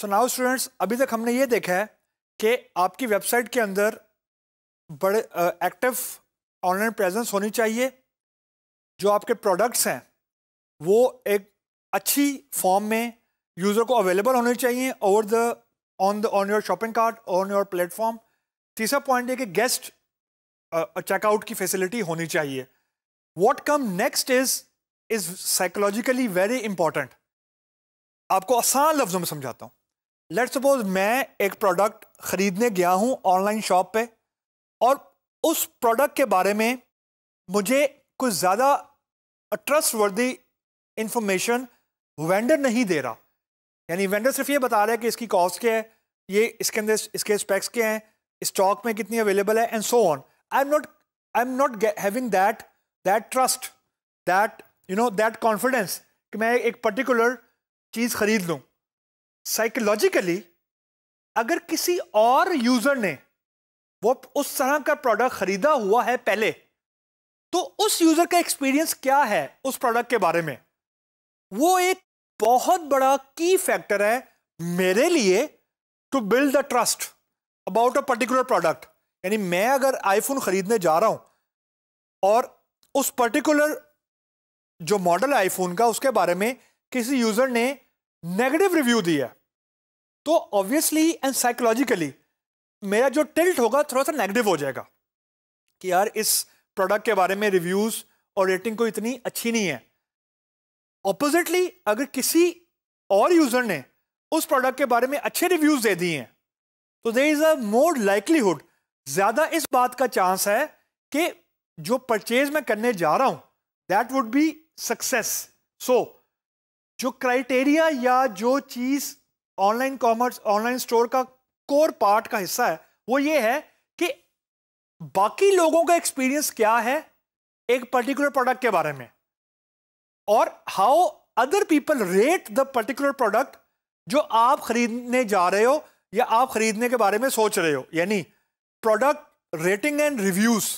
so now students अभी तक हमने ये देखा है कि आपकी वेबसाइट के अंदर बड़े एक्टिव ऑनलाइन प्रेजेंस होनी चाहिए जो आपके प्रोडक्ट्स हैं वो एक अच्छी फॉर्म में यूज़र को अवेलेबल होने चाहिए over the on the on your shopping cart on your platform तीसरा पॉइंट ये कि गेस्ट चेकआउट की फैसिलिटी होनी चाहिए what come next is is psychologically very important आपको आसान लफ्ज़ों में समझाता हूँ लेट सपोज मैं एक प्रोडक्ट ख़रीदने गया हूँ ऑनलाइन शॉप पे और उस प्रोडक्ट के बारे में मुझे कुछ ज़्यादा ट्रस्ट वर्दी इंफॉर्मेशन वेंडर नहीं दे रहा यानी वेंडर सिर्फ ये बता रहा है कि इसकी कॉस्ट क्या है ये इसके अंदर इसके स्पेक्स क्या हैं स्टॉक में कितनी अवेलेबल है and so on I am not I am not having that that trust that you know that confidence कि मैं एक पर्टिकुलर चीज़ ख़रीद लूँ साइकोलॉजिकली अगर किसी और यूजर ने वो उस तरह का प्रोडक्ट खरीदा हुआ है पहले तो उस यूजर का एक्सपीरियंस क्या है उस प्रोडक्ट के बारे में वो एक बहुत बड़ा की फैक्टर है मेरे लिए to build the trust about a particular product यानी मैं अगर आईफोन खरीदने जा रहा हूं और उस पर्टिकुलर जो मॉडल आईफोन का उसके बारे में किसी यूजर ने नेगेटिव रिव्यू दिया तो ऑब्वियसली एंड साइकोलॉजिकली मेरा जो टिल्ट होगा थोड़ा सा नेगेटिव हो जाएगा कि यार इस प्रोडक्ट के बारे में रिव्यूज़ और रेटिंग को इतनी अच्छी नहीं है ऑपोजिटली अगर किसी और यूज़र ने उस प्रोडक्ट के बारे में अच्छे रिव्यूज़ दे दिए हैं तो there is a more likelihood ज़्यादा इस बात का चांस है कि जो परचेज मैं करने जा रहा हूँ that would be success so जो क्राइटेरिया या जो चीज़ ऑनलाइन कॉमर्स ऑनलाइन स्टोर का कोर पार्ट का हिस्सा है वो ये है कि बाकी लोगों का एक्सपीरियंस क्या है एक पर्टिकुलर प्रोडक्ट के बारे में और how other people rate the particular product जो आप खरीदने जा रहे हो या आप खरीदने के बारे में सोच रहे हो यानी प्रोडक्ट रेटिंग एंड रिव्यूज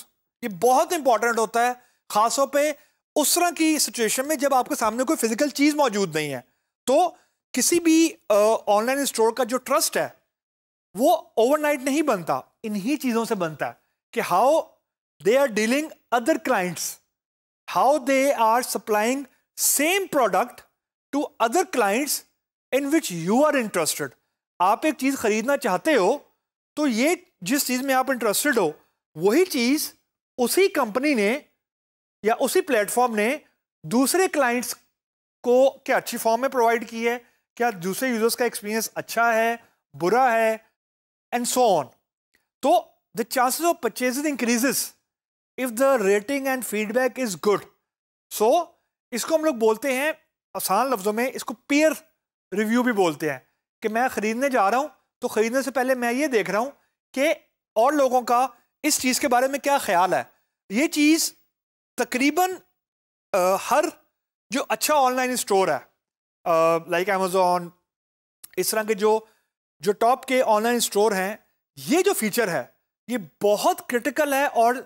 ये बहुत इंपॉर्टेंट होता है खासतौर पर उस तरह की सिचुएशन में जब आपके सामने कोई फिजिकल चीज मौजूद नहीं है तो किसी भी ऑनलाइन स्टोर का जो ट्रस्ट है वो ओवरनाइट नहीं बनता इन्हीं चीज़ों से बनता है कि how they are dealing other clients how they are supplying same product to other clients in which you are interested आप एक चीज़ खरीदना चाहते हो तो ये जिस चीज़ में आप इंटरेस्टेड हो वही चीज़ उसी कंपनी ने या उसी प्लेटफॉर्म ने दूसरे क्लाइंट्स को क्या अच्छी फॉर्म में प्रोवाइड की है क्या दूसरे यूजर्स का एक्सपीरियंस अच्छा है बुरा है एंड सो ऑन तो the chances of purchase increases if the rating and feedback is good so इसको हम लोग बोलते हैं आसान लफ्ज़ों में इसको पीयर रिव्यू भी बोलते हैं कि मैं ख़रीदने जा रहा हूँ तो ख़रीदने से पहले मैं ये देख रहा हूँ कि और लोगों का इस चीज़ के बारे में क्या ख्याल है ये चीज़ तकरीबन हर जो अच्छा ऑनलाइन स्टोर है लाइक अमेज़ोन इस तरह के जो जो टॉप के ऑनलाइन स्टोर हैं ये जो फीचर है ये बहुत क्रिटिकल है और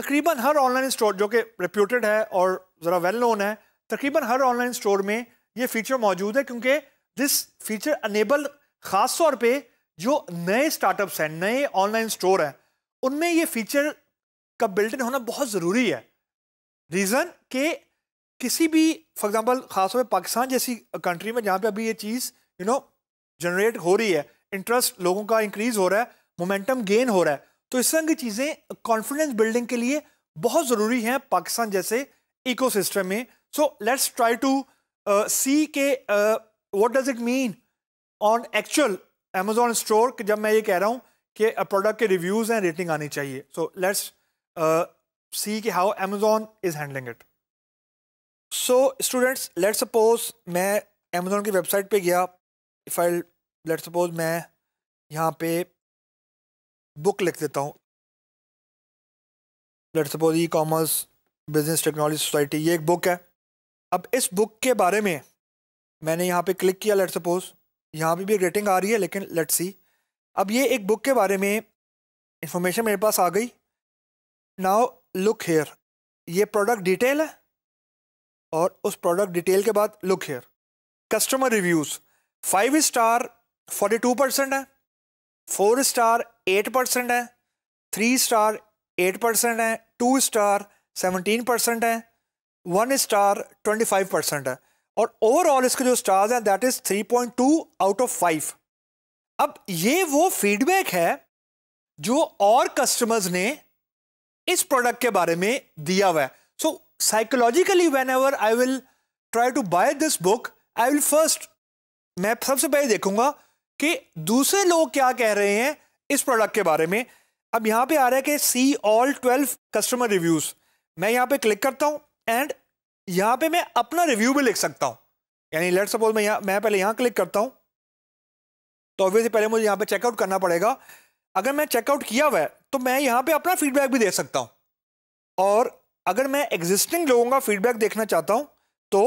तकरीबन हर ऑनलाइन स्टोर जो कि रिप्यूटेड है और ज़रा वेल नोन है तकरीबन हर ऑनलाइन स्टोर में ये फीचर मौजूद है क्योंकि दिस फीचर अनेबल ख़ास तौर पे जो नए स्टार्टअप्स हैं नए ऑनलाइन स्टोर हैं उनमें ये फीचर का बिल्ट इन होना बहुत ज़रूरी है रीज़न के किसी भी फॉर एग्जांपल ख़ास पर पाकिस्तान जैसी कंट्री में जहाँ पे अभी ये चीज़ यू नो जनरेट हो रही है इंटरेस्ट लोगों का इंक्रीज हो रहा है मोमेंटम गेन हो रहा है तो इस तरह की चीज़ें कॉन्फिडेंस बिल्डिंग के लिए बहुत ज़रूरी हैं पाकिस्तान जैसे इको में so let's try to see के what does it mean on actual Amazon store जब मैं ये कह रहा हूँ कि प्रोडक्ट uh, के रिव्यूज़ एंड रेटिंग आनी चाहिए सो लेट्स सी कि how Amazon is handling it so students let suppose मैं अमेजोन की वेबसाइट पे गया if I let's suppose मैं यहाँ पे बुक लिख देता हूँ let suppose e commerce business technology society ये एक बुक है अब इस बुक के बारे में मैंने यहाँ पे क्लिक किया लेट सपोज यहाँ पर भी रेटिंग आ रही है लेकिन लेट सी अब ये एक बुक के बारे में इंफॉर्मेशन मेरे पास आ गई नाउ लुक हेयर ये प्रोडक्ट डिटेल है और उस प्रोडक्ट डिटेल के बाद look here customer reviews five star forty two percent है फोर स्टार एट परसेंट है थ्री स्टार एट परसेंट है टू स्टार सेवनटीन परसेंट है one star twenty five percent है और ओवरऑल इसके जो स्टार्स हैं that is three point two out of five अब ये वो फीडबैक है जो और कस्टमर्स ने इस प्रोडक्ट के बारे में दिया हुआ है so psychologically whenever I will try to buy this book I will first मैं सबसे पहले देखूंगा कि दूसरे लोग क्या कह रहे हैं इस प्रोडक्ट के बारे में अब यहाँ पे आ रहा है कि see all twelve customer reviews मैं यहाँ पे क्लिक करता हूँ एंड यहाँ पे मैं अपना रिव्यू भी लिख सकता हूँ यानी लेट सपोज मैं मैं पहले यहाँ क्लिक करता हूँ तो ऑब्वियसली पहले मुझे यहाँ पे चेकआउट करना पड़ेगा अगर मैं चेकआउट किया हुआ है तो मैं यहाँ पे अपना फीडबैक भी दे सकता हूँ और अगर मैं एग्जिस्टिंग लोगों का फीडबैक देखना चाहता हूँ तो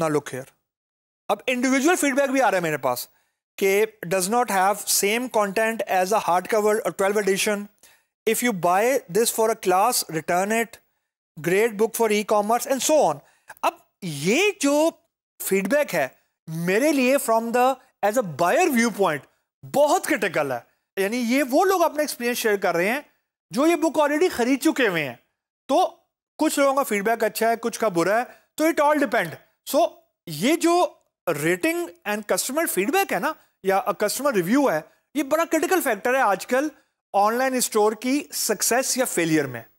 ना लुक हेयर अब इंडिविजुअल फीडबैक भी आ रहा है मेरे पास कि does not have same content as a hard cover और twelve edition if you buy this for a class return it great book for e commerce and so on अब ये जो फीडबैक है मेरे लिए from the as a buyer view point बहुत critical है यानी ये वो लोग अपना एक्सपीरियंस शेयर कर रहे हैं जो ये बुक ऑलरेडी खरीद चुके हुए हैं तो कुछ लोगों का फीडबैक अच्छा है कुछ का बुरा है तो इट ऑल डिपेंड सो ये जो रेटिंग एंड कस्टमर फीडबैक है ना या कस्टमर रिव्यू है ये बड़ा क्रिटिकल फैक्टर है आजकल ऑनलाइन स्टोर की सक्सेस या फेलियर में